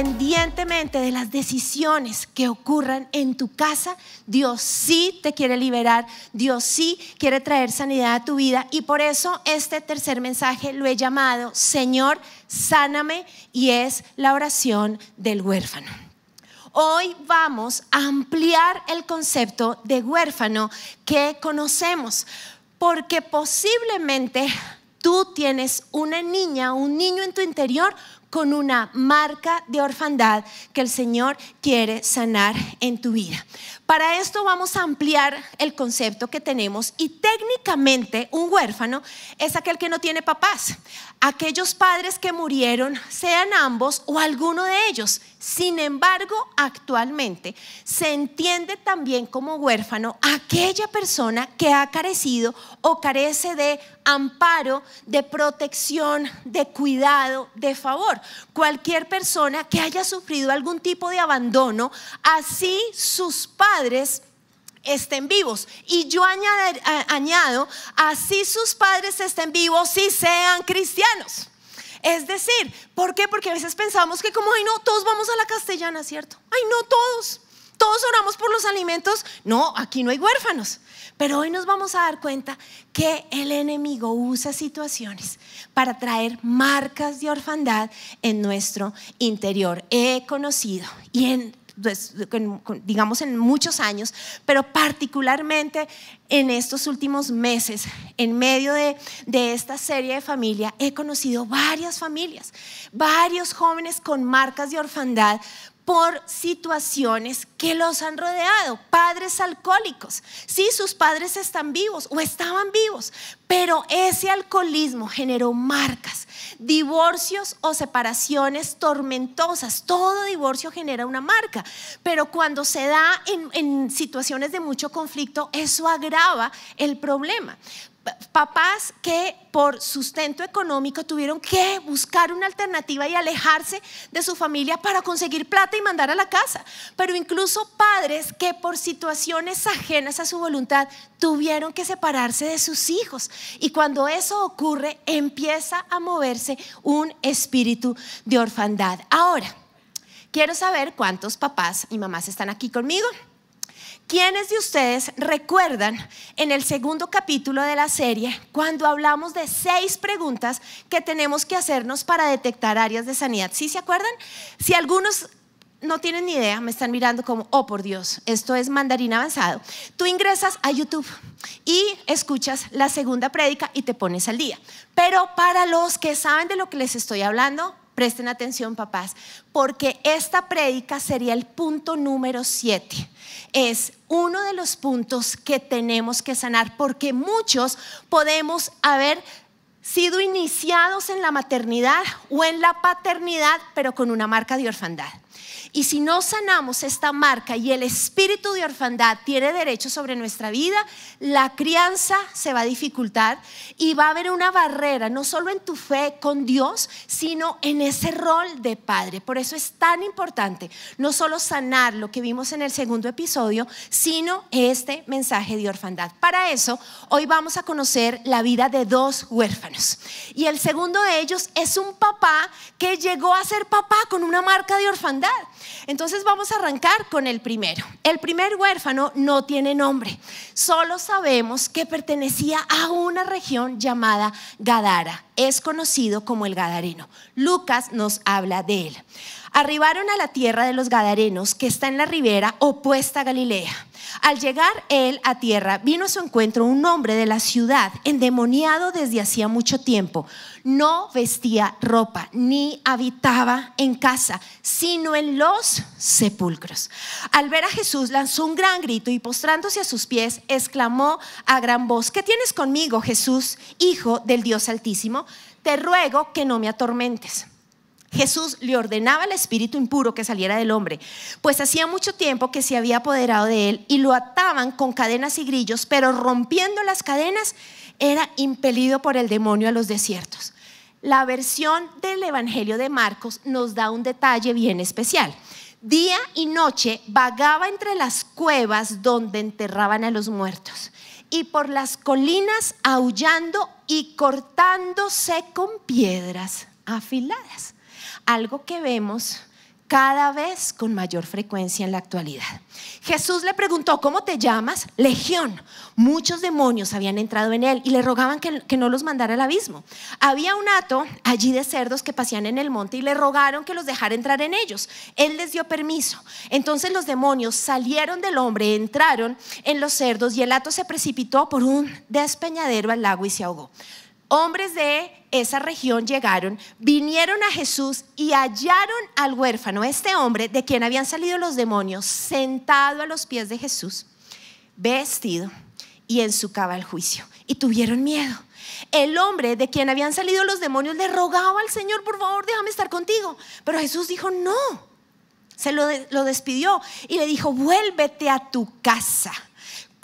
independientemente de las decisiones que ocurran en tu casa, Dios sí te quiere liberar, Dios sí quiere traer sanidad a tu vida. Y por eso este tercer mensaje lo he llamado, Señor, sáname, y es la oración del huérfano. Hoy vamos a ampliar el concepto de huérfano que conocemos, porque posiblemente tú tienes una niña, un niño en tu interior con una marca de orfandad que el Señor quiere sanar en tu vida. Para esto vamos a ampliar el concepto que tenemos y técnicamente un huérfano es aquel que no tiene papás, aquellos padres que murieron, sean ambos o alguno de ellos. Sin embargo, actualmente se entiende también como huérfano aquella persona que ha carecido o carece de amparo, de protección, de cuidado, de favor. Cualquier persona que haya sufrido algún tipo de abandono, así sus padres padres estén vivos. Y yo añado, así sus padres estén vivos si sean cristianos. Es decir, ¿por qué? Porque a veces pensamos que como, ay no, todos vamos a la castellana, ¿cierto? Ay no, todos. Todos oramos por los alimentos. No, aquí no hay huérfanos. Pero hoy nos vamos a dar cuenta que el enemigo usa situaciones para traer marcas de orfandad en nuestro interior. He conocido y en pues, digamos, en muchos años, pero particularmente en estos últimos meses, en medio de, de esta serie de familia, he conocido varias familias, varios jóvenes con marcas de orfandad, por situaciones que los han rodeado. Padres alcohólicos, sí, sus padres están vivos o estaban vivos, pero ese alcoholismo generó marcas, divorcios o separaciones tormentosas. Todo divorcio genera una marca, pero cuando se da en, en situaciones de mucho conflicto, eso agrava el problema papás que por sustento económico tuvieron que buscar una alternativa y alejarse de su familia para conseguir plata y mandar a la casa, pero incluso padres que por situaciones ajenas a su voluntad tuvieron que separarse de sus hijos. Y cuando eso ocurre, empieza a moverse un espíritu de orfandad. Ahora, quiero saber cuántos papás y mamás están aquí conmigo. ¿Quiénes de ustedes recuerdan en el segundo capítulo de la serie cuando hablamos de seis preguntas que tenemos que hacernos para detectar áreas de sanidad? ¿Sí se acuerdan? Si algunos no tienen ni idea, me están mirando como, oh por Dios, esto es mandarín avanzado. Tú ingresas a YouTube y escuchas la segunda prédica y te pones al día. Pero para los que saben de lo que les estoy hablando, presten atención papás, porque esta prédica sería el punto número siete es uno de los puntos que tenemos que sanar, porque muchos podemos haber sido iniciados en la maternidad o en la paternidad, pero con una marca de orfandad. Y si no sanamos esta marca y el espíritu de orfandad tiene derecho sobre nuestra vida, la crianza se va a dificultar y va a haber una barrera, no solo en tu fe con Dios, sino en ese rol de padre. Por eso es tan importante no solo sanar lo que vimos en el segundo episodio, sino este mensaje de orfandad. Para eso, hoy vamos a conocer la vida de dos huérfanos. Y el segundo de ellos es un papá que llegó a ser papá con una marca de orfandad. Entonces vamos a arrancar con el primero. El primer huérfano no tiene nombre. Solo sabemos que pertenecía a una región llamada Gadara. Es conocido como el gadarino, Lucas nos habla de él. Arribaron a la tierra de los Gadarenos, que está en la ribera opuesta a Galilea. Al llegar él a tierra, vino a su encuentro un hombre de la ciudad, endemoniado desde hacía mucho tiempo. No vestía ropa, ni habitaba en casa, sino en los sepulcros. Al ver a Jesús, lanzó un gran grito y postrándose a sus pies, exclamó a gran voz, ¿qué tienes conmigo, Jesús, hijo del Dios Altísimo? Te ruego que no me atormentes. Jesús le ordenaba al espíritu impuro que saliera del hombre, pues hacía mucho tiempo que se había apoderado de él y lo ataban con cadenas y grillos, pero rompiendo las cadenas era impelido por el demonio a los desiertos. La versión del Evangelio de Marcos nos da un detalle bien especial. Día y noche vagaba entre las cuevas donde enterraban a los muertos y por las colinas aullando y cortándose con piedras afiladas algo que vemos cada vez con mayor frecuencia en la actualidad. Jesús le preguntó, ¿cómo te llamas? Legión. Muchos demonios habían entrado en él y le rogaban que, no los mandara al abismo. Había un hato allí de cerdos que pasían en el monte y le rogaron que los dejara entrar en ellos. Él les dio permiso. Entonces los demonios salieron del hombre, entraron en los cerdos y el hato se precipitó por un despeñadero al lago y se ahogó. Hombres de esa región llegaron, vinieron a Jesús y hallaron al huérfano, este hombre de quien habían salido los demonios, sentado a los pies de Jesús, vestido y en su cabal juicio. Y tuvieron miedo. El hombre de quien habían salido los demonios le rogaba al Señor, por favor, déjame estar contigo. Pero Jesús dijo, no. Se lo, lo despidió y le dijo, vuélvete a tu casa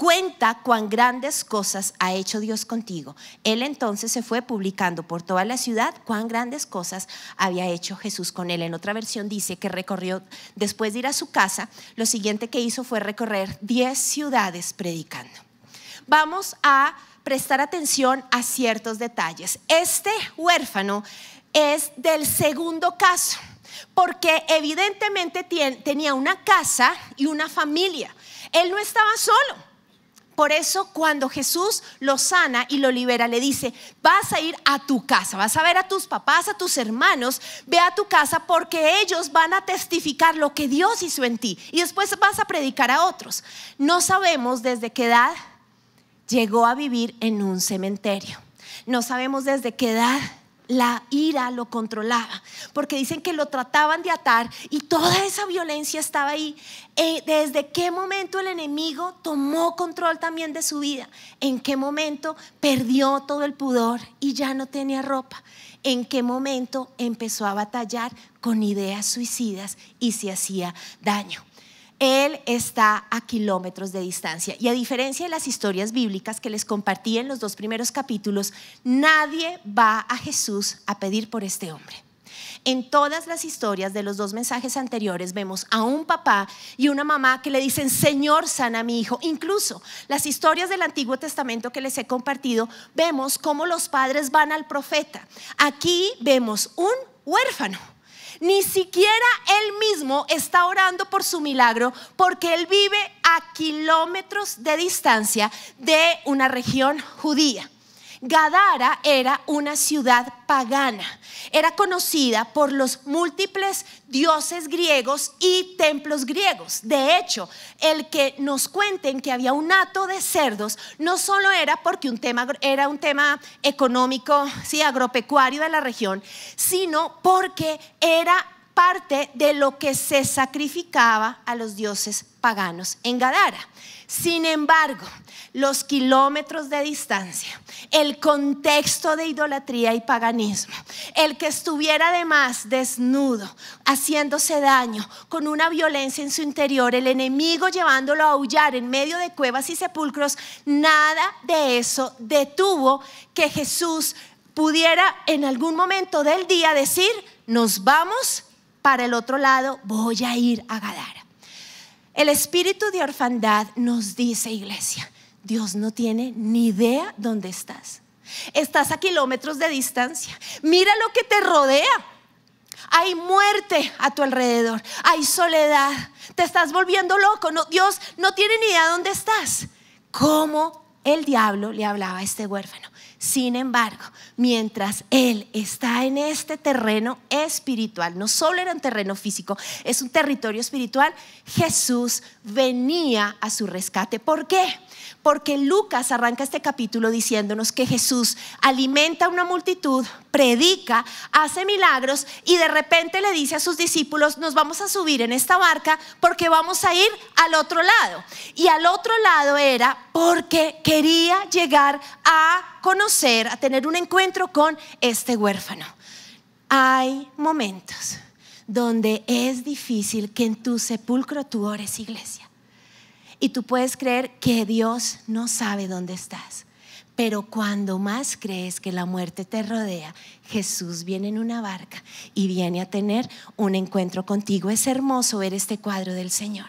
cuenta cuán grandes cosas ha hecho Dios contigo. Él entonces se fue publicando por toda la ciudad cuán grandes cosas había hecho Jesús con él. En otra versión dice que recorrió, después de ir a su casa, lo siguiente que hizo fue recorrer 10 ciudades predicando. Vamos a prestar atención a ciertos detalles. Este huérfano es del segundo caso, porque evidentemente tenía una casa y una familia. Él no estaba solo. Por eso cuando Jesús lo sana y lo libera, le dice, vas a ir a tu casa, vas a ver a tus papás, a tus hermanos, ve a tu casa porque ellos van a testificar lo que Dios hizo en ti y después vas a predicar a otros. No sabemos desde qué edad llegó a vivir en un cementerio. No sabemos desde qué edad la ira lo controlaba, porque dicen que lo trataban de atar y toda esa violencia estaba ahí. Eh, ¿Desde qué momento el enemigo tomó control también de su vida? ¿En qué momento perdió todo el pudor y ya no tenía ropa? ¿En qué momento empezó a batallar con ideas suicidas y se hacía daño? Él está a kilómetros de distancia. Y a diferencia de las historias bíblicas que les compartí en los dos primeros capítulos, nadie va a Jesús a pedir por este hombre. En todas las historias de los dos mensajes anteriores vemos a un papá y una mamá que le dicen, Señor, sana a mi hijo. Incluso las historias del Antiguo Testamento que les he compartido, vemos cómo los padres van al profeta. Aquí vemos un huérfano ni siquiera él mismo está orando por su milagro porque él vive a kilómetros de distancia de una región judía. Gadara era una ciudad pagana. Era conocida por los múltiples dioses griegos y templos griegos. De hecho, el que nos cuenten que había un hato de cerdos no solo era porque era un tema económico, sí, agropecuario de la región, sino porque era parte de lo que se sacrificaba a los dioses paganos en Gadara. Sin embargo, los kilómetros de distancia, el contexto de idolatría y paganismo, el que estuviera además desnudo, haciéndose daño, con una violencia en su interior, el enemigo llevándolo a aullar en medio de cuevas y sepulcros, nada de eso detuvo que Jesús pudiera en algún momento del día decir, nos vamos para el otro lado, voy a ir a Gadara. El espíritu de orfandad nos dice, iglesia, Dios no tiene ni idea dónde estás. Estás a kilómetros de distancia. Mira lo que te rodea. Hay muerte a tu alrededor. Hay soledad. Te estás volviendo loco. No, Dios no tiene ni idea dónde estás. ¿Cómo el diablo le hablaba a este huérfano? Sin embargo, mientras Él está en este terreno espiritual, no solo era un terreno físico, es un territorio espiritual, Jesús venía a su rescate. ¿Por qué? porque Lucas arranca este capítulo diciéndonos que Jesús alimenta a una multitud, predica, hace milagros y de repente le dice a sus discípulos, nos vamos a subir en esta barca porque vamos a ir al otro lado. Y al otro lado era porque quería llegar a conocer, a tener un encuentro con este huérfano. Hay momentos donde es difícil que en tu sepulcro tú ores, iglesia. Y tú puedes creer que Dios no sabe dónde estás. Pero cuando más crees que la muerte te rodea, Jesús viene en una barca y viene a tener un encuentro contigo. Es hermoso ver este cuadro del Señor.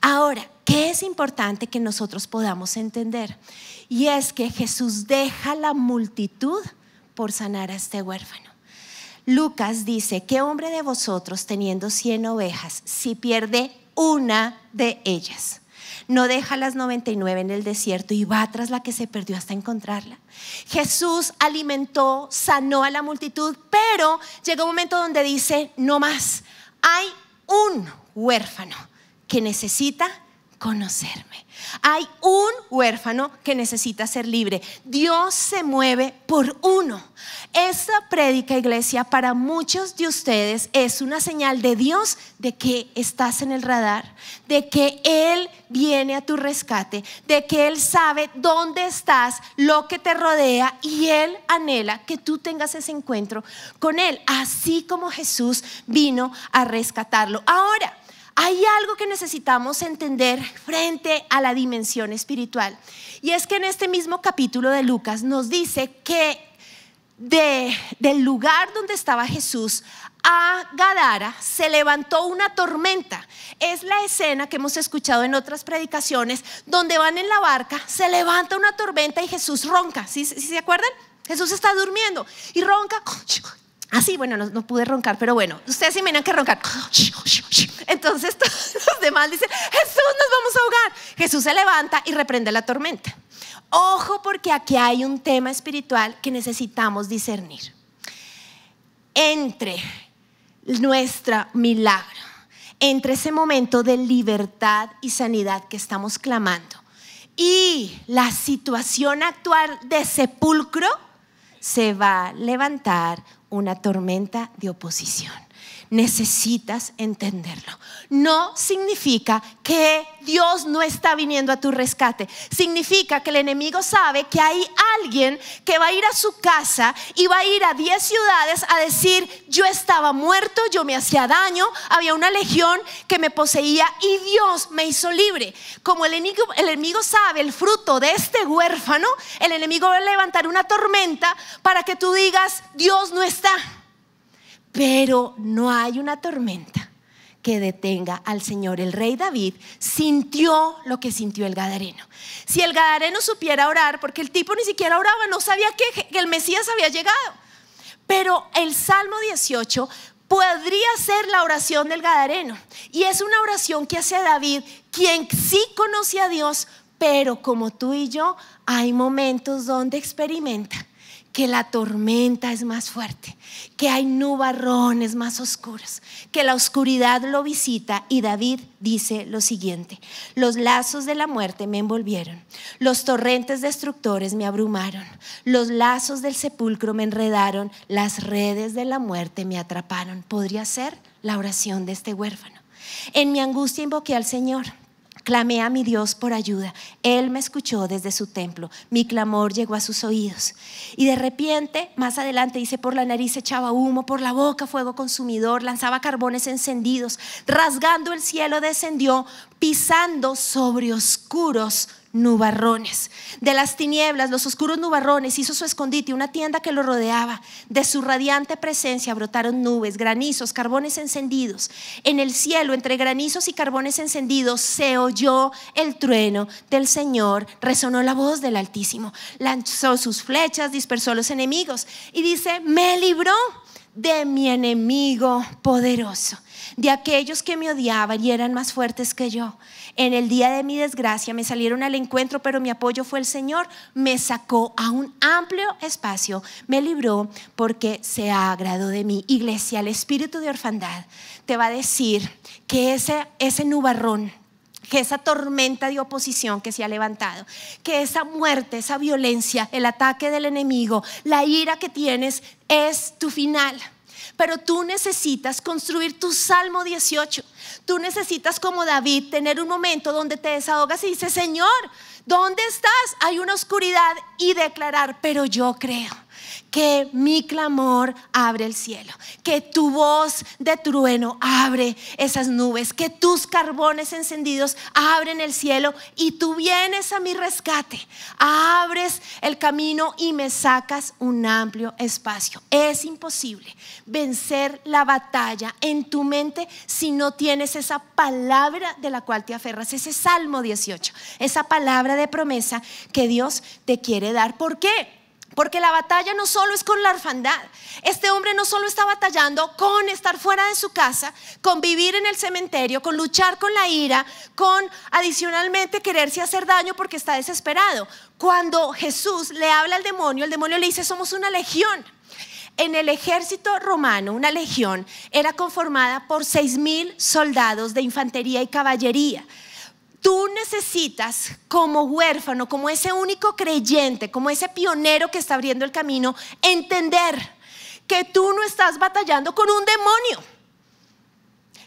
Ahora, ¿qué es importante que nosotros podamos entender? Y es que Jesús deja la multitud por sanar a este huérfano. Lucas dice, ¿qué hombre de vosotros teniendo 100 ovejas si pierde una de ellas? no deja las 99 en el desierto y va tras la que se perdió hasta encontrarla. Jesús alimentó, sanó a la multitud, pero llegó un momento donde dice, no más, hay un huérfano que necesita conocerme. Hay un huérfano que necesita ser libre. Dios se mueve por uno. Esta prédica, iglesia, para muchos de ustedes es una señal de Dios de que estás en el radar, de que Él viene a tu rescate, de que Él sabe dónde estás, lo que te rodea y Él anhela que tú tengas ese encuentro con Él, así como Jesús vino a rescatarlo. Ahora, hay algo que necesitamos entender frente a la dimensión espiritual. Y es que en este mismo capítulo de Lucas nos dice que del lugar donde estaba Jesús a Gadara se levantó una tormenta. Es la escena que hemos escuchado en otras predicaciones, donde van en la barca, se levanta una tormenta y Jesús ronca. ¿Sí, se acuerdan? Jesús está durmiendo y ronca Así, ah, bueno, no, pude roncar, pero bueno, ustedes me miran que roncar. Entonces todos los demás dicen, Jesús, nos vamos a ahogar. Jesús se levanta y reprende la tormenta. Ojo porque aquí hay un tema espiritual que necesitamos discernir. Entre nuestra milagro, entre ese momento de libertad y sanidad que estamos clamando y la situación actual de sepulcro, se va a levantar una tormenta de oposición necesitas entenderlo. No significa que Dios no está viniendo a tu rescate. Significa que el enemigo sabe que hay alguien que va a ir a su casa y va a ir a 10 ciudades a decir, yo estaba muerto, yo me hacía daño, había una legión que me poseía y Dios me hizo libre. Como el enemigo, el enemigo sabe el fruto de este huérfano, el enemigo va a levantar una tormenta para que tú digas, Dios no está pero no hay una tormenta que detenga al Señor. El rey David sintió lo que sintió el Gadareno. Si el Gadareno supiera orar, porque el tipo ni siquiera oraba, no sabía que, el Mesías había llegado. Pero el Salmo 18 podría ser la oración del Gadareno. Y es una oración que hace David, quien sí conoce a Dios, pero como tú y yo, hay momentos donde experimenta que la tormenta es más fuerte, que hay nubarrones más oscuros, que la oscuridad lo visita y David dice lo siguiente, los lazos de la muerte me envolvieron, los torrentes destructores me abrumaron, los lazos del sepulcro me enredaron, las redes de la muerte me atraparon. Podría ser la oración de este huérfano. En mi angustia invoqué al Señor Clamé a mi Dios por ayuda. Él me escuchó desde su templo. Mi clamor llegó a sus oídos. Y de repente, más adelante dice, por la nariz echaba humo, por la boca fuego consumidor, lanzaba carbones encendidos, rasgando el cielo descendió, pisando sobre oscuros nubarrones. De las tinieblas, los oscuros nubarrones, hizo su escondite, una tienda que lo rodeaba. De su radiante presencia brotaron nubes, granizos, carbones encendidos. En el cielo, entre granizos y carbones encendidos, se oyó el trueno del Señor, resonó la voz del Altísimo, lanzó sus flechas, dispersó a los enemigos y dice, me libró de mi enemigo poderoso de aquellos que me odiaban y eran más fuertes que yo. En el día de mi desgracia me salieron al encuentro, pero mi apoyo fue el Señor. Me sacó a un amplio espacio, me libró porque se agradó de mí. Iglesia, el espíritu de orfandad te va a decir que ese, ese nubarrón, que esa tormenta de oposición que se ha levantado, que esa muerte, esa violencia, el ataque del enemigo, la ira que tienes es tu final. Pero tú necesitas construir tu Salmo 18. Tú necesitas como David tener un momento donde te desahogas y dices, Señor, ¿dónde estás? Hay una oscuridad y declarar, pero yo creo que mi clamor abre el cielo, que tu voz de trueno abre esas nubes, que tus carbones encendidos abren el cielo y tú vienes a mi rescate, abres el camino y me sacas un amplio espacio. Es imposible vencer la batalla en tu mente si no tienes esa palabra de la cual te aferras, ese Salmo 18, esa palabra de promesa que Dios te quiere dar. ¿Por qué? porque la batalla no solo es con la orfandad. Este hombre no solo está batallando con estar fuera de su casa, con vivir en el cementerio, con luchar con la ira, con adicionalmente quererse hacer daño porque está desesperado. Cuando Jesús le habla al demonio, el demonio le dice, somos una legión. En el ejército romano, una legión era conformada por seis mil soldados de infantería y caballería. Tú necesitas como huérfano, como ese único creyente, como ese pionero que está abriendo el camino, entender que tú no estás batallando con un demonio.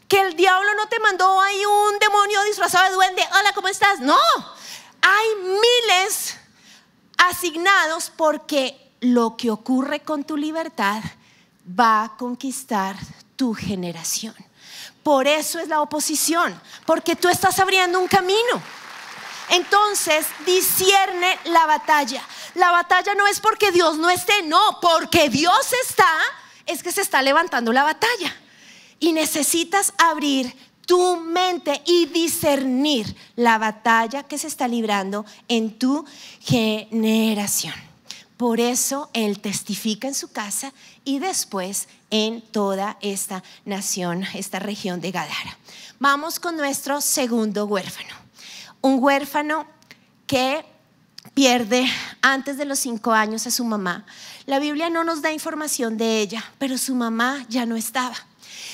Que el diablo no te mandó ahí un demonio disfrazado de duende. Hola, ¿cómo estás? No. Hay miles asignados porque lo que ocurre con tu libertad va a conquistar tu generación. Por eso es la oposición, porque tú estás abriendo un camino. Entonces, discierne la batalla. La batalla no es porque Dios no esté, no, porque Dios está, es que se está levantando la batalla. Y necesitas abrir tu mente y discernir la batalla que se está librando en tu generación. Por eso Él testifica en su casa y después en toda esta nación, esta región de Gadara. Vamos con nuestro segundo huérfano. Un huérfano que pierde antes de los cinco años a su mamá. La Biblia no nos da información de ella, pero su mamá ya no estaba.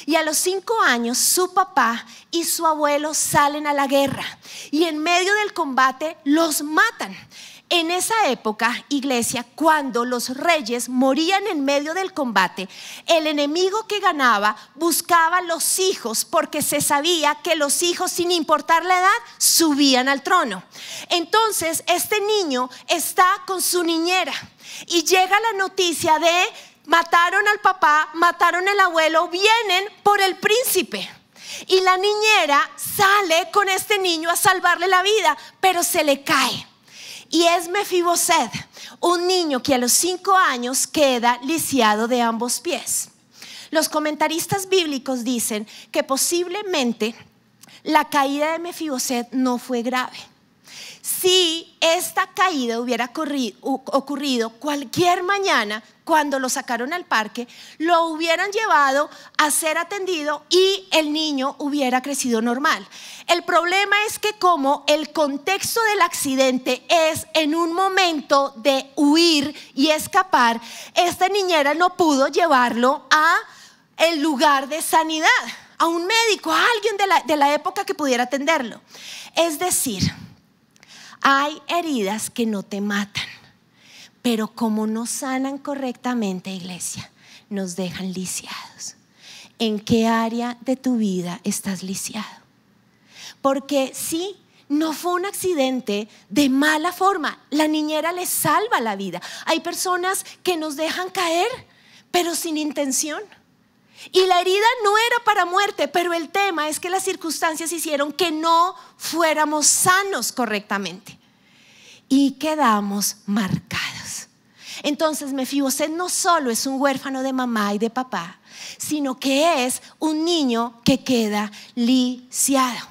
Y a los cinco años su papá y su abuelo salen a la guerra y en medio del combate los matan. En esa época, iglesia, cuando los reyes morían en medio del combate, el enemigo que ganaba buscaba los hijos porque se sabía que los hijos, sin importar la edad, subían al trono. Entonces, este niño está con su niñera y llega la noticia de mataron al papá, mataron al abuelo, vienen por el príncipe. Y la niñera sale con este niño a salvarle la vida, pero se le cae. Y es Mefiboset, un niño que a los cinco años queda lisiado de ambos pies. Los comentaristas bíblicos dicen que posiblemente la caída de Mefiboset no fue grave. Si esta caída hubiera ocurrido cualquier mañana, cuando lo sacaron al parque, lo hubieran llevado a ser atendido y el niño hubiera crecido normal. El problema es que como el contexto del accidente es en un momento de huir y escapar, esta niñera no pudo llevarlo a el lugar de sanidad, a un médico, a alguien de la, de la época que pudiera atenderlo. Es decir, hay heridas que no te matan pero como no sanan correctamente, iglesia, nos dejan lisiados. ¿En qué área de tu vida estás lisiado? Porque sí, no fue un accidente de mala forma. La niñera Le salva la vida. Hay personas que nos dejan caer, pero sin intención. Y la herida no era para muerte, pero el tema es que las circunstancias hicieron que no fuéramos sanos correctamente. Y quedamos marcados. Entonces Mefiboset no solo es un huérfano de mamá y de papá, sino que es un niño que queda lisiado.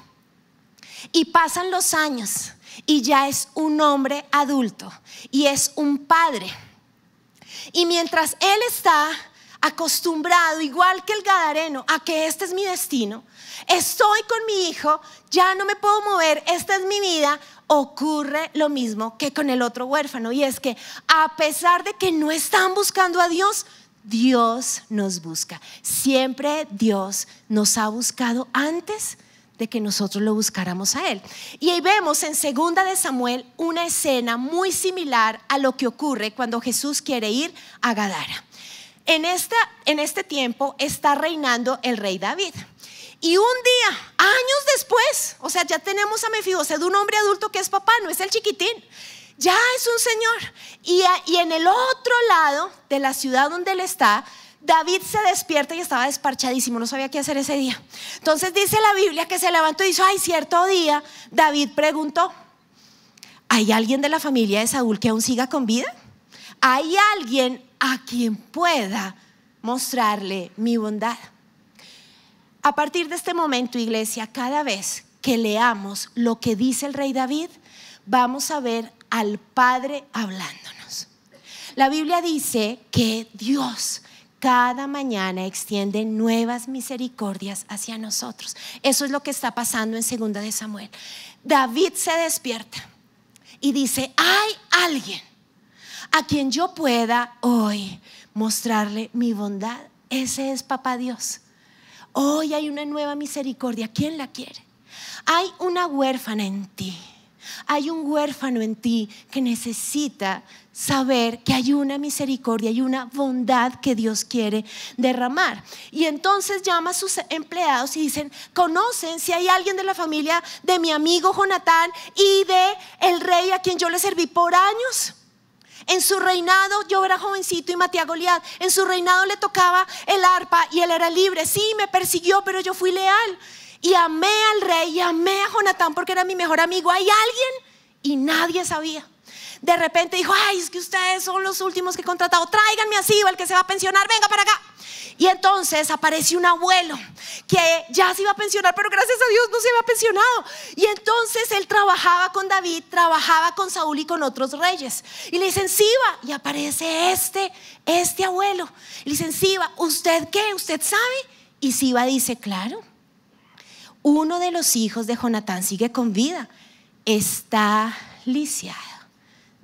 Y pasan los años y ya es un hombre adulto y es un padre. Y mientras él está acostumbrado, igual que el Gadareno, a que este es mi destino, estoy con mi hijo, ya no me puedo mover, esta es mi vida, ocurre lo mismo que con el otro huérfano. Y es que a pesar de que no están buscando a Dios, Dios nos busca. Siempre Dios nos ha buscado antes de que nosotros lo buscáramos a Él. Y ahí vemos en Segunda de Samuel una escena muy similar a lo que ocurre cuando Jesús quiere ir a Gadara. En, esta, en este tiempo está reinando el rey David. Y un día, años después, o sea, ya tenemos a de un hombre adulto que es papá, no es el chiquitín, ya es un señor. Y, y en el otro lado de la ciudad donde él está, David se despierta y estaba desparchadísimo, no sabía qué hacer ese día. Entonces dice la Biblia que se levantó y dijo, ay, cierto día, David preguntó, ¿hay alguien de la familia de Saúl que aún siga con vida? ¿Hay alguien a quien pueda mostrarle mi bondad? A partir de este momento, iglesia, cada vez que leamos lo que dice el rey David, vamos a ver al Padre hablándonos. La Biblia dice que Dios cada mañana extiende nuevas misericordias hacia nosotros. Eso es lo que está pasando en Segunda de Samuel. David se despierta y dice, "Hay alguien a quien yo pueda hoy mostrarle mi bondad. Ese es papá Dios." Hoy hay una nueva misericordia. ¿Quién la quiere? Hay una huérfana en ti. Hay un huérfano en ti que necesita saber que hay una misericordia y una bondad que Dios quiere derramar. Y entonces llama a sus empleados y dicen, conocen si hay alguien de la familia de mi amigo Jonatán y de el rey a quien yo le serví por años en su reinado, yo era jovencito y maté a Goliat. En su reinado le tocaba el arpa y él era libre. Sí, me persiguió, pero yo fui leal. Y amé al rey amé a Jonatán porque era mi mejor amigo. Hay alguien y nadie sabía de repente dijo, ay, es que ustedes son los últimos que he contratado, tráiganme a Siba, el que se va a pensionar, venga para acá. Y entonces aparece un abuelo que ya se iba a pensionar, pero gracias a Dios no se a pensionado. Y entonces él trabajaba con David, trabajaba con Saúl y con otros reyes. Y le dicen, Siba, y aparece este, este abuelo. le dicen, Siba, ¿usted qué? ¿Usted sabe? Y Siba dice, claro, uno de los hijos de Jonatán sigue con vida. Está lisiado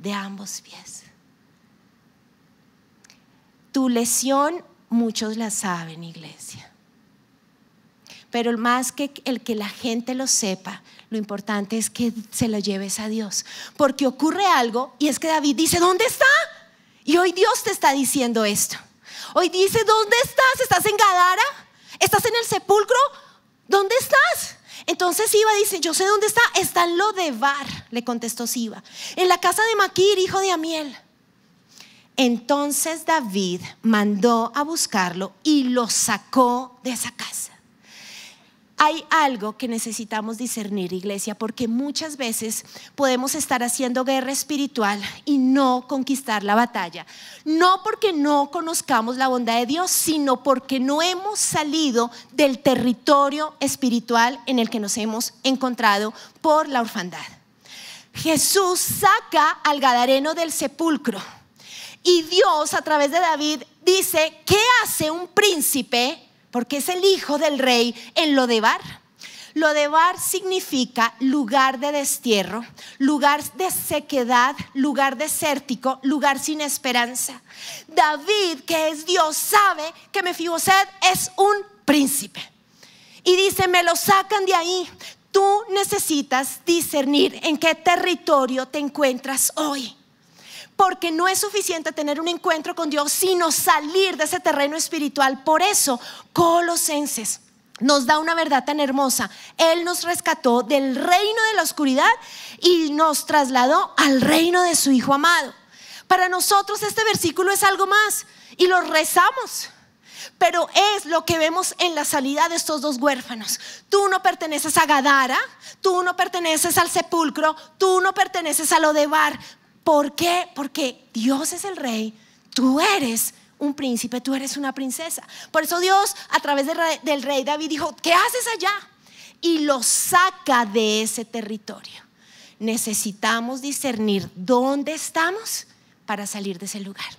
de ambos pies. Tu lesión, muchos la saben, iglesia. Pero más que el que la gente lo sepa, lo importante es que se lo lleves a Dios. Porque ocurre algo y es que David dice, ¿dónde está? Y hoy Dios te está diciendo esto. Hoy dice, ¿dónde estás? ¿Estás en Gadara? ¿Estás en el sepulcro? ¿Dónde estás? Entonces Iba dice, yo sé dónde está, está en Bar. le contestó Siba, en la casa de Maquir, hijo de Amiel. Entonces David mandó a buscarlo y lo sacó de esa casa hay algo que necesitamos discernir, iglesia, porque muchas veces podemos estar haciendo guerra espiritual y no conquistar la batalla. No porque no conozcamos la bondad de Dios, sino porque no hemos salido del territorio espiritual en el que nos hemos encontrado por la orfandad. Jesús saca al Gadareno del sepulcro. Y Dios a través de David dice, ¿qué hace un príncipe porque es el hijo del rey en Lodebar. Lodebar significa lugar de destierro, lugar de sequedad, lugar desértico, lugar sin esperanza. David, que es Dios, sabe que Mefiboset es un príncipe. Y dice, me lo sacan de ahí. Tú necesitas discernir en qué territorio te encuentras hoy porque no es suficiente tener un encuentro con Dios, sino salir de ese terreno espiritual. Por eso, Colosenses nos da una verdad tan hermosa. Él nos rescató del reino de la oscuridad y nos trasladó al reino de su Hijo amado. Para nosotros este versículo es algo más y lo rezamos. Pero es lo que vemos en la salida de estos dos huérfanos. Tú no perteneces a Gadara, tú no perteneces al sepulcro, tú no perteneces a lo de Lodebar, ¿Por qué? Porque Dios es el rey, tú eres un príncipe, tú eres una princesa. Por eso Dios a través del rey, David dijo, ¿qué haces allá? Y lo saca de ese territorio. Necesitamos discernir dónde estamos para salir de ese lugar.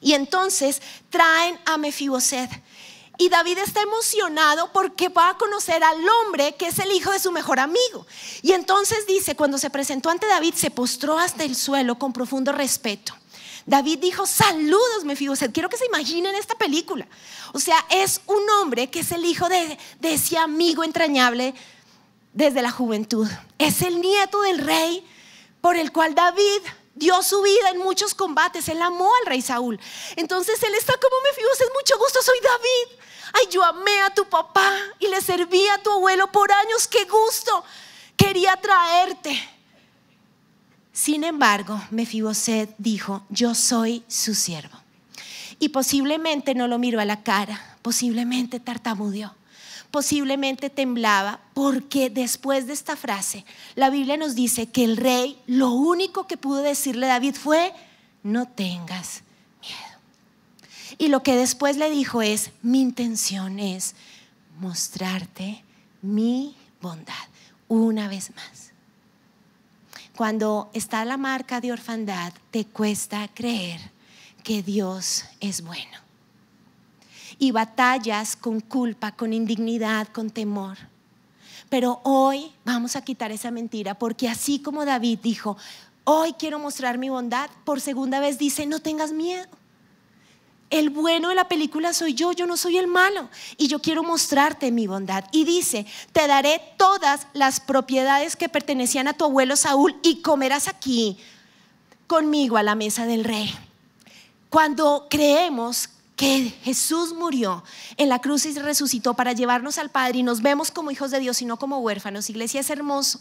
Y entonces traen a Mefiboset y David está emocionado porque va a conocer al hombre que es el hijo de su mejor amigo. Y entonces dice, cuando se presentó ante David, se postró hasta el suelo con profundo respeto. David dijo, saludos, Mefiboset. Quiero que se imaginen esta película. O sea, es un hombre que es el hijo de, de ese amigo entrañable desde la juventud. Es el nieto del rey por el cual David dio su vida en muchos combates, él amó al rey Saúl. Entonces él está como Mefiboset, mucho gusto, soy David. Ay, yo amé a tu papá y le serví a tu abuelo por años, qué gusto. Quería traerte. Sin embargo, Mefiboset dijo, yo soy su siervo. Y posiblemente no lo miró a la cara, posiblemente tartamudeó posiblemente temblaba porque después de esta frase, la Biblia nos dice que el rey lo único que pudo decirle a David fue, no tengas miedo. Y lo que después le dijo es, mi intención es mostrarte mi bondad una vez más. Cuando está la marca de orfandad, te cuesta creer que Dios es bueno y batallas con culpa, con indignidad, con temor. Pero hoy vamos a quitar esa mentira, porque así como David dijo, hoy quiero mostrar mi bondad, por segunda vez dice, no tengas miedo. El bueno de la película soy yo, yo no soy el malo. Y yo quiero mostrarte mi bondad. Y dice, te daré todas las propiedades que pertenecían a tu abuelo Saúl y comerás aquí conmigo a la mesa del rey. Cuando creemos que Jesús murió en la cruz y resucitó para llevarnos al Padre y nos vemos como hijos de Dios y no como huérfanos. Iglesia es hermoso,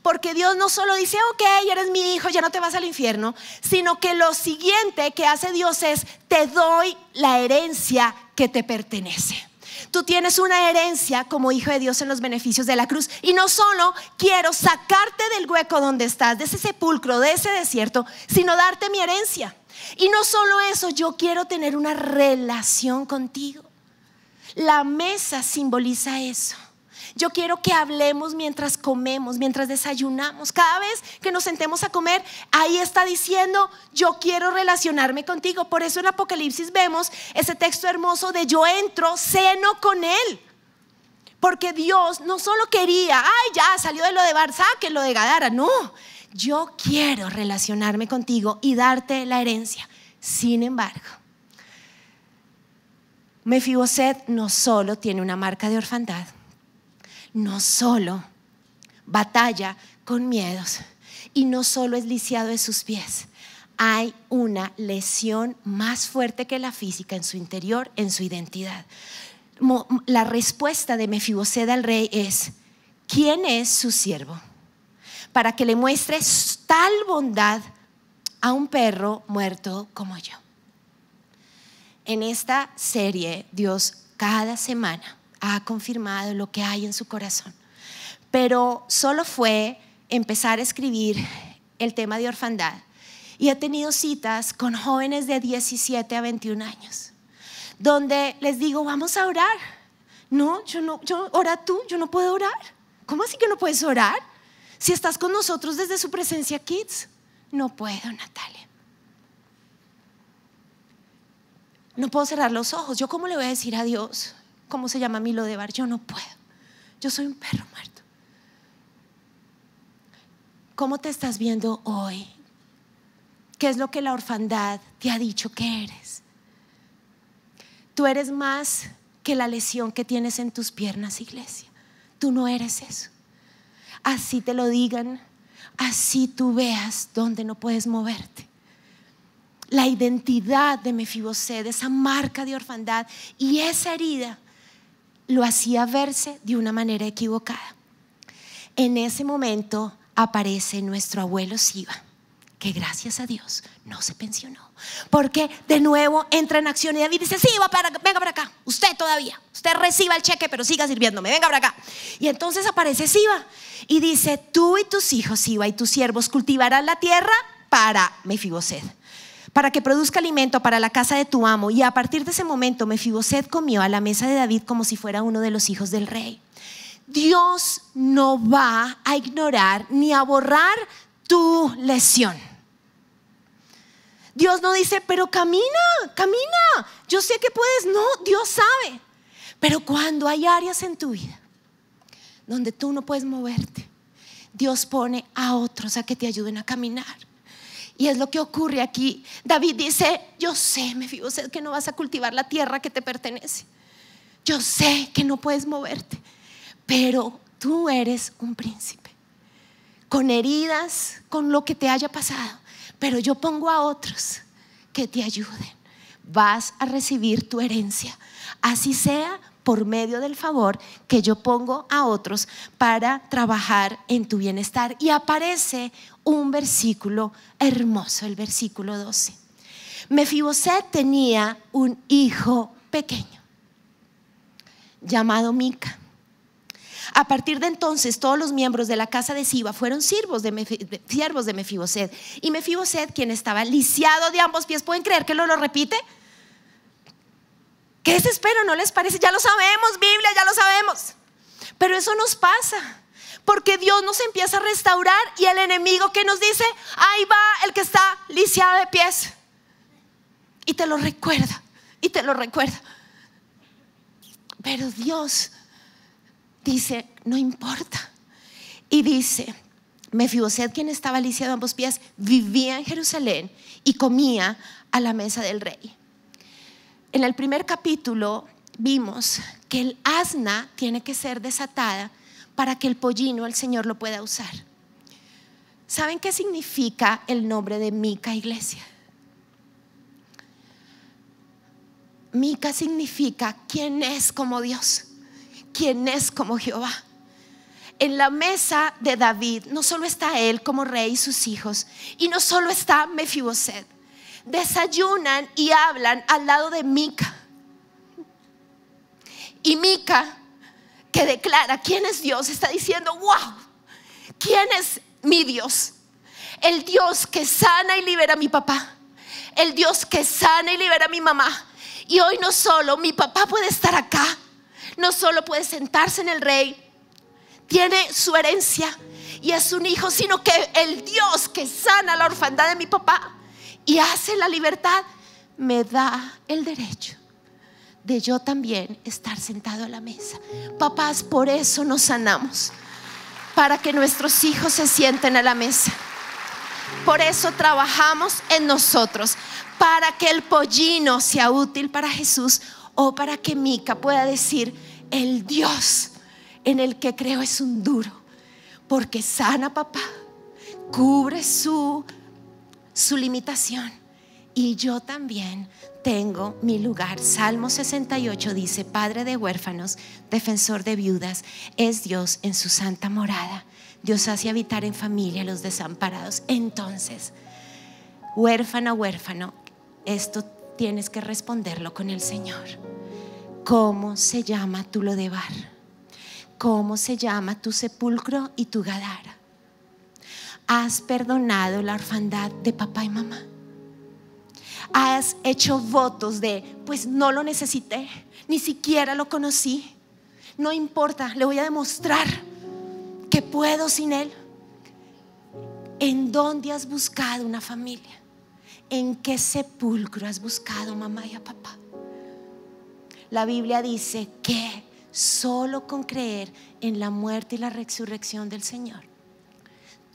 porque Dios no solo dice, ok, eres mi hijo, ya no te vas al infierno, sino que lo siguiente que hace Dios es, te doy la herencia que te pertenece. Tú tienes una herencia como hijo de Dios en los beneficios de la cruz. Y no solo quiero sacarte del hueco donde estás, de ese sepulcro, de ese desierto, sino darte mi herencia. Y no solo eso, yo quiero tener una relación contigo. La mesa simboliza eso. Yo quiero que hablemos mientras comemos, mientras desayunamos. Cada vez que nos sentemos a comer, ahí está diciendo, yo quiero relacionarme contigo. Por eso en Apocalipsis vemos ese texto hermoso de yo entro, ceno con él. Porque Dios no solo quería, ay, ya salió de lo de Barça, que lo de Gadara, no yo quiero relacionarme contigo y darte la herencia. Sin embargo, Mefiboset no solo tiene una marca de orfandad, no solo batalla con miedos y no solo es lisiado de sus pies. Hay una lesión más fuerte que la física en su interior, en su identidad. La respuesta de Mefiboset al rey es, ¿quién es su siervo? para que le muestres tal bondad a un perro muerto como yo. En esta serie, Dios cada semana ha confirmado lo que hay en su corazón, pero solo fue empezar a escribir el tema de orfandad y he tenido citas con jóvenes de 17 a 21 años, donde les digo, vamos a orar. No, yo no, yo, ora tú, yo no puedo orar. ¿Cómo así que no puedes orar? Si estás con nosotros desde su presencia, Kids, no puedo, Natalia. No puedo cerrar los ojos. ¿Yo cómo le voy a decir a Dios cómo se llama mi Lodebar? Yo no puedo. Yo soy un perro muerto. ¿Cómo te estás viendo hoy? ¿Qué es lo que la orfandad te ha dicho que eres? Tú eres más que la lesión que tienes en tus piernas, iglesia. Tú no eres eso así te lo digan, así tú veas dónde no puedes moverte. La identidad de Mefiboset, esa marca de orfandad y esa herida lo hacía verse de una manera equivocada. En ese momento aparece nuestro abuelo Siva, que gracias a Dios no se pensionó. Porque de nuevo entra en acción y David dice, Siva para, venga para acá, usted todavía, usted reciba el cheque, pero siga sirviéndome, venga para acá. Y entonces aparece Siva. Y dice, tú y tus hijos, Iba, y tus siervos cultivarán la tierra para Mefiboset, para que produzca alimento para la casa de tu amo. Y a partir de ese momento, Mefiboset comió a la mesa de David como si fuera uno de los hijos del rey. Dios no va a ignorar ni a borrar tu lesión. Dios no dice, pero camina, camina. Yo sé que puedes. No, Dios sabe. Pero cuando hay áreas en tu vida donde tú no puedes moverte, Dios pone a otros a que te ayuden a caminar. Y es lo que ocurre aquí. David dice, yo sé, me fijo, sé que no vas a cultivar la tierra que te pertenece. Yo sé que no puedes moverte, pero tú eres un príncipe, con heridas, con lo que te haya pasado, pero yo pongo a otros que te ayuden. Vas a recibir tu herencia, así sea por medio del favor que yo pongo a otros para trabajar en tu bienestar. Y aparece un versículo hermoso, el versículo 12. Mefiboset tenía un hijo pequeño llamado Mica. A partir de entonces, todos los miembros de la casa de Siba fueron siervos de, Mefiboset. Y Mefiboset, quien estaba lisiado de ambos pies, ¿pueden creer que no lo repite? ¿Qué desespero? ¿No les parece? Ya lo sabemos, Biblia, ya lo sabemos. Pero eso nos pasa. Porque Dios nos empieza a restaurar y el enemigo que nos dice, ahí va el que está lisiado de pies. Y te lo recuerda, y te lo recuerda. Pero Dios dice, no importa. Y dice, Mefiboset, quien estaba lisiado de ambos pies, vivía en Jerusalén y comía a la mesa del rey en el primer capítulo vimos que el asna tiene que ser desatada para que el pollino, el Señor, lo pueda usar. ¿Saben qué significa el nombre de Mica Iglesia? Mica significa quién es como Dios, quién es como Jehová. En la mesa de David no solo está él como rey y sus hijos, y no solo está Mefiboset, desayunan y hablan al lado de Mica. Y Mica, que declara quién es Dios, está diciendo, wow, ¿quién es mi Dios? El Dios que sana y libera a mi papá. El Dios que sana y libera a mi mamá. Y hoy no solo mi papá puede estar acá, no solo puede sentarse en el rey, tiene su herencia y es un hijo, sino que el Dios que sana la orfandad de mi papá y hace la libertad, me da el derecho de yo también estar sentado a la mesa. Papás, por eso nos sanamos, para que nuestros hijos se sienten a la mesa. Por eso trabajamos en nosotros, para que el pollino sea útil para Jesús o para que Mica pueda decir, el Dios en el que creo es un duro, porque sana papá, cubre su su limitación y yo también tengo mi lugar. Salmo 68 dice, Padre de huérfanos, defensor de viudas, es Dios en su santa morada. Dios hace habitar en familia a los desamparados. Entonces, huérfana, huérfano, esto tienes que responderlo con el Señor. ¿Cómo se llama tu lodebar? ¿Cómo se llama tu sepulcro y tu gadara? has perdonado la orfandad de papá y mamá. Has hecho votos de, pues no lo necesité, ni siquiera lo conocí. No importa, le voy a demostrar que puedo sin él. ¿En dónde has buscado una familia? ¿En qué sepulcro has buscado mamá y a papá? La Biblia dice que solo con creer en la muerte y la resurrección del Señor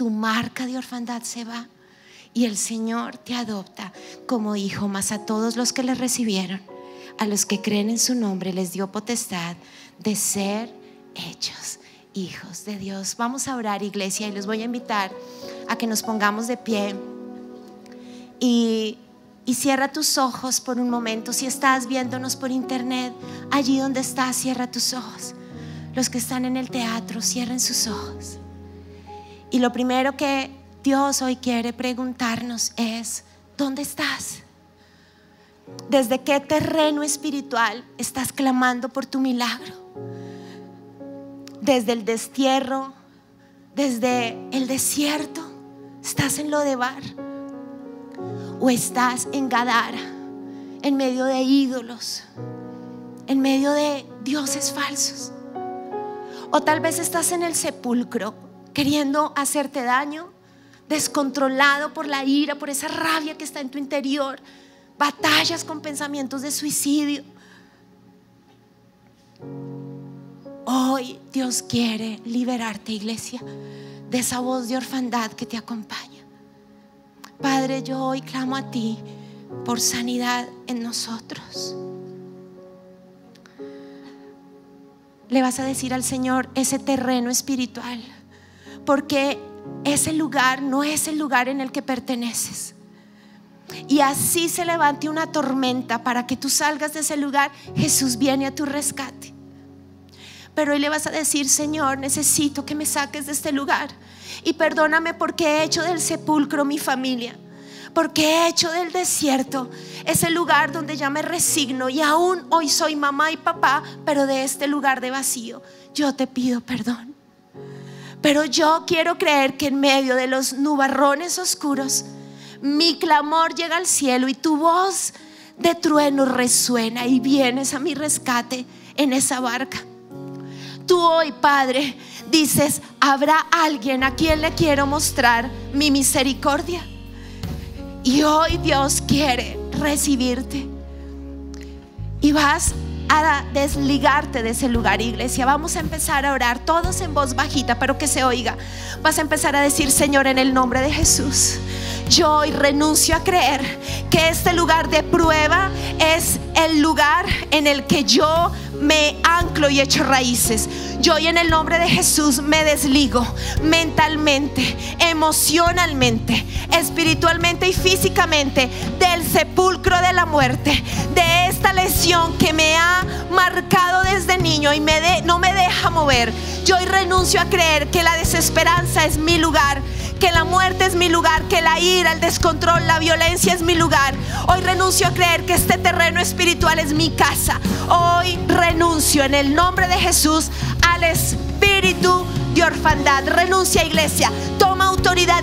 tu marca de orfandad se va y el Señor te adopta como hijo, más a todos los que le recibieron, a los que creen en su nombre, les dio potestad de ser hechos hijos de Dios. Vamos a orar, iglesia, y los voy a invitar a que nos pongamos de pie y, cierra tus ojos por un momento. Si estás viéndonos por internet, allí donde estás, cierra tus ojos. Los que están en el teatro, cierren sus ojos. Y lo primero que Dios hoy quiere preguntarnos es, ¿dónde estás? ¿Desde qué terreno espiritual estás clamando por tu milagro? ¿Desde el destierro? ¿Desde el desierto? ¿Estás en Lodebar? ¿O estás en Gadara? En medio de ídolos, en medio de dioses falsos. O tal vez estás en el sepulcro queriendo hacerte daño, descontrolado por la ira, por esa rabia que está en tu interior, batallas con pensamientos de suicidio. Hoy Dios quiere liberarte, iglesia, de esa voz de orfandad que te acompaña. Padre, yo hoy clamo a ti por sanidad en nosotros. Le vas a decir al Señor ese terreno espiritual porque ese lugar no es el lugar en el que perteneces. Y así se levante una tormenta para que tú salgas de ese lugar, Jesús viene a tu rescate. Pero hoy le vas a decir, Señor, necesito que me saques de este lugar. Y perdóname porque he hecho del sepulcro mi familia porque he hecho del desierto ese lugar donde ya me resigno y aún hoy soy mamá y papá, pero de este lugar de vacío, yo te pido perdón. Pero yo quiero creer que en medio de los nubarrones oscuros, mi clamor llega al cielo y tu voz de trueno resuena y vienes a mi rescate en esa barca. Tú hoy, Padre, dices, habrá alguien a quien le quiero mostrar mi misericordia. Y hoy Dios quiere recibirte. Y vas a desligarte de ese lugar, iglesia. Vamos a empezar a orar todos en voz bajita, pero que se oiga. Vas a empezar a decir, Señor, en el nombre de Jesús, yo hoy renuncio a creer que este lugar de prueba es el lugar en el que yo me anclo y echo raíces. Yo hoy en el nombre de Jesús me desligo mentalmente, emocionalmente, espiritualmente y físicamente del sepulcro de la muerte, de esta lesión que me ha marcado desde niño y me no me deja mover. Yo hoy renuncio a creer que la desesperanza es mi lugar que la muerte es mi lugar, que la ira, el descontrol, la violencia es mi lugar. Hoy renuncio a creer que este terreno espiritual es mi casa. Hoy renuncio en el nombre de Jesús al espíritu de orfandad. Renuncia iglesia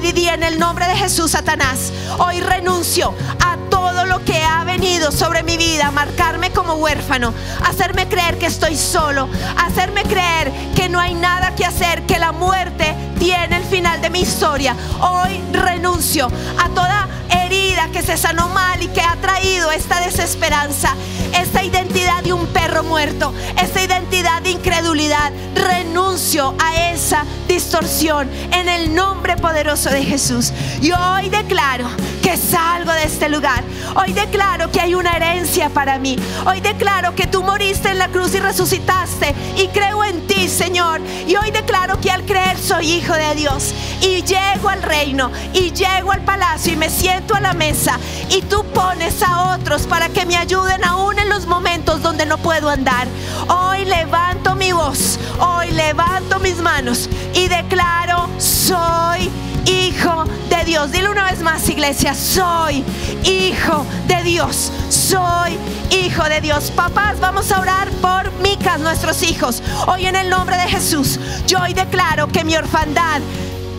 y día en el nombre de Jesús, Satanás, hoy renuncio a todo lo que ha venido sobre mi vida, marcarme como huérfano, hacerme creer que estoy solo, hacerme creer que no hay nada que hacer, que la muerte tiene el final de mi historia. Hoy renuncio a toda herida que se sanó mal y que ha traído esta desesperanza esta identidad de un perro muerto, esa identidad de incredulidad. Renuncio a esa distorsión en el nombre poderoso de Jesús. Y hoy declaro salgo de este lugar. Hoy declaro que hay una herencia para mí. Hoy declaro que tú moriste en la cruz y resucitaste y creo en ti, Señor. Y hoy declaro que al creer soy hijo de Dios y llego al reino y llego al palacio y me siento a la mesa y tú pones a otros para que me ayuden aún en los momentos donde no puedo andar. Hoy levanto mi voz, hoy levanto mis manos y declaro soy hijo de Dios. Dile una vez más, iglesia, soy hijo de Dios. Soy hijo de Dios. Papás, vamos a orar por Micas, nuestros hijos. Hoy en el nombre de Jesús, yo hoy declaro que mi orfandad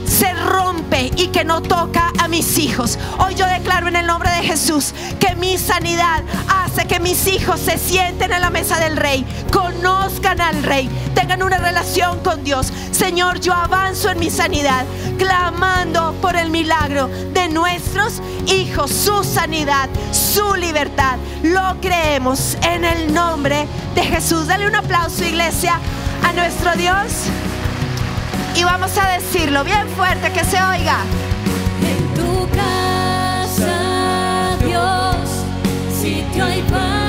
se rompe y que no toca a mis hijos. Hoy yo declaro en el nombre de Jesús que mi sanidad hace que mis hijos se sienten en la mesa del rey, conozcan al rey, tengan una relación con Dios. Señor, yo avanzo en mi sanidad, clamando por el milagro de nuestros hijos, su sanidad, su libertad. Lo creemos en el nombre de Jesús. Dale un aplauso, iglesia, a nuestro Dios y vamos a decirlo bien fuerte, que se oiga. En tu casa, Dios, Si hay paz.